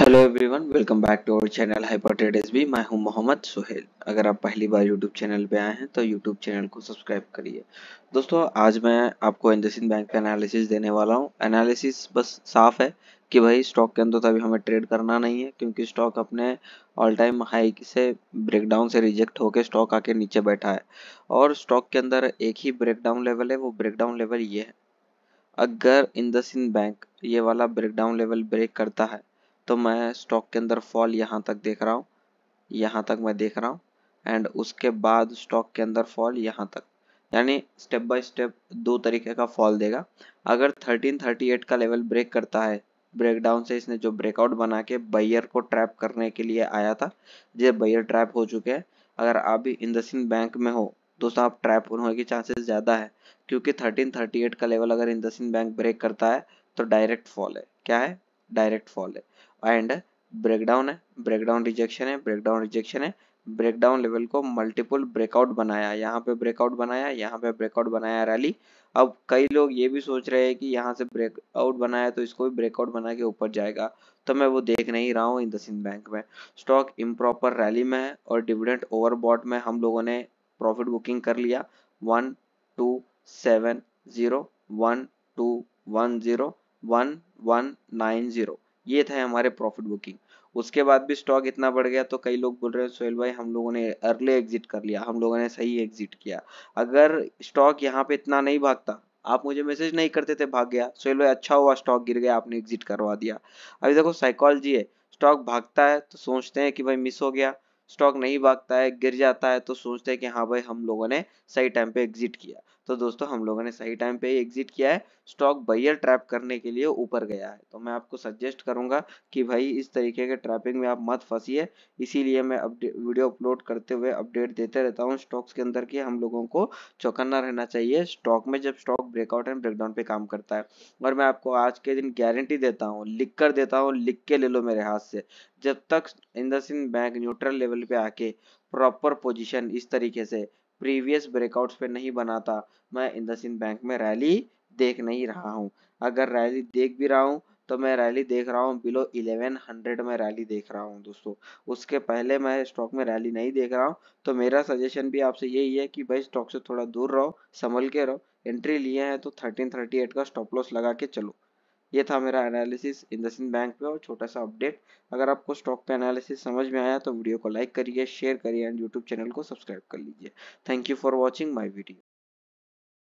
hello everyone welcome back to our channel hyper trade S B मैं हूं मोहम्मद सुहेल अगर आप पहली बार यूट्यूब चैनल पे आए हैं तो यूट्यूब चैनल को सब्सक्राइब करिए दोस्तों आज मैं आपको इंदसिन बैंक का एनालिसिस देने वाला हूं एनालिसिस बस साफ है कि भाई स्टॉक के अंदर तो अभी हमें ट्रेड करना नहीं है क्योंकि स्टॉक अपने ऑल टाइम हाई से ब्रेकडाउन से रिजेक्ट होकर स्टॉक आके नीचे बैठा है और स्टॉक के अंदर एक ही ब्रेकडाउन लेवल है वो ब्रेकडाउन लेवल ये है अगर इंदसिन बैंक ये वाला ब्रेकडाउन लेवल ब्रेक करता है तो मैं स्टॉक के अंदर फॉल यहाँ तक देख रहा हूँ यहाँ तक मैं देख रहा हूँ एंड उसके बाद स्टॉक के अंदर फॉल यहाँ तक यानी स्टेप बाय स्टेप दो तरीके का फॉल देगा अगर 1338 का लेवल ब्रेक करता है ब्रेकडाउन से इसने जो ब्रेकआउट बना के बैयर को ट्रैप करने के लिए आया था जो बैयर ट्रैप हो चुके हैं अगर आप भी इंदसिन बैंक में हो दोस्तों आप ट्रैप होने के चांसेस ज़्यादा है क्योंकि 1338 का लेवल अगर इंदसिन बैंक ब्रेक करता है तो डायरेक्ट फॉल है क्या है डायरेक्ट फॉल है एंड ब्रेकडाउन है ब्रेकडाउन रिजेक्शन है ब्रेकडाउन रिजेक्शन है ब्रेकडाउन लेवल को मल्टीपल ब्रेकआउट बनाया यहाँ पे ब्रेकआउट बनाया यहाँ पे ब्रेकआउट बनाया रैली अब कई लोग ये भी सोच रहे हैं कि यहाँ से ब्रेकआउट बनाया तो इसको भी ब्रेकआउट बना के ऊपर जाएगा तो मैं वो देख नहीं रहा हूँ इन द बैंक में स्टॉक इम्प्रॉपर रैली में है और डिविडेंट ओवरबॉट में हम लोगों ने प्रॉफिट बुकिंग कर लिया one two seven zero one two one zero one one nine zero ये था हमारे प्रॉफिट बुकिंग उसके बाद भी स्टॉक इतना बढ़ गया तो कई लोग बोल रहे हैं सोहेल भाई हम लोगों ने अर्ली एग्जिट कर लिया हम लोगों ने सही एग्जिट किया अगर स्टॉक यहाँ पे इतना नहीं भागता आप मुझे मैसेज नहीं करते थे भाग गया सोहेल भाई अच्छा हुआ स्टॉक गिर गया आपने एग्जिट करवा दिया अभी देखो साइकोलॉजी है स्टॉक भागता है तो सोचते हैं कि भाई मिस हो गया स्टॉक नहीं भागता है गिर जाता है तो सोचते हैं कि हाँ भाई हम लोगों ने सही टाइम पे एग्जिट किया तो दोस्तों हम लोगों ने सही टाइम पे एग्जिट किया है स्टॉक बैयर ट्रैप करने के लिए ऊपर गया है तो मैं आपको सजेस्ट करूंगा कि भाई इस तरीके के ट्रैपिंग में आप मत फंसिए इसीलिए मैं वीडियो अपलोड करते हुए अपडेट देते रहता हूँ स्टॉक्स के अंदर की हम लोगों को चौकन्ना रहना चाहिए स्टॉक में जब स्टॉक ब्रेकआउट एंड ब्रेकडाउन पे काम करता है और मैं आपको आज के दिन गारंटी देता हूँ लिख कर देता हूँ लिख के ले लो मेरे हाथ से जब तक इंदस बैंक न्यूट्रल लेवल पे आके प्रॉपर पोजीशन इस तरीके से प्रीवियस ब्रेकआउट्स पे नहीं बनाता मैं इंदस बैंक में रैली देख नहीं रहा हूँ अगर रैली देख भी रहा हूँ तो मैं रैली देख रहा हूँ बिलो 1100 में रैली देख रहा हूँ दोस्तों उसके पहले मैं स्टॉक में रैली नहीं देख रहा हूँ तो मेरा सजेशन भी आपसे यही है कि भाई स्टॉक से थोड़ा दूर रहो संभल के रहो एंट्री लिए हैं तो 1338 का स्टॉप लॉस लगा के चलो ये था मेरा एनालिसिस इंदसिन बैंक पे और छोटा सा अपडेट अगर आपको स्टॉक पे एनालिसिस समझ में आया तो वीडियो को लाइक करिए शेयर करिए एंड यूट्यूब चैनल को सब्सक्राइब कर लीजिए thank you for watching my video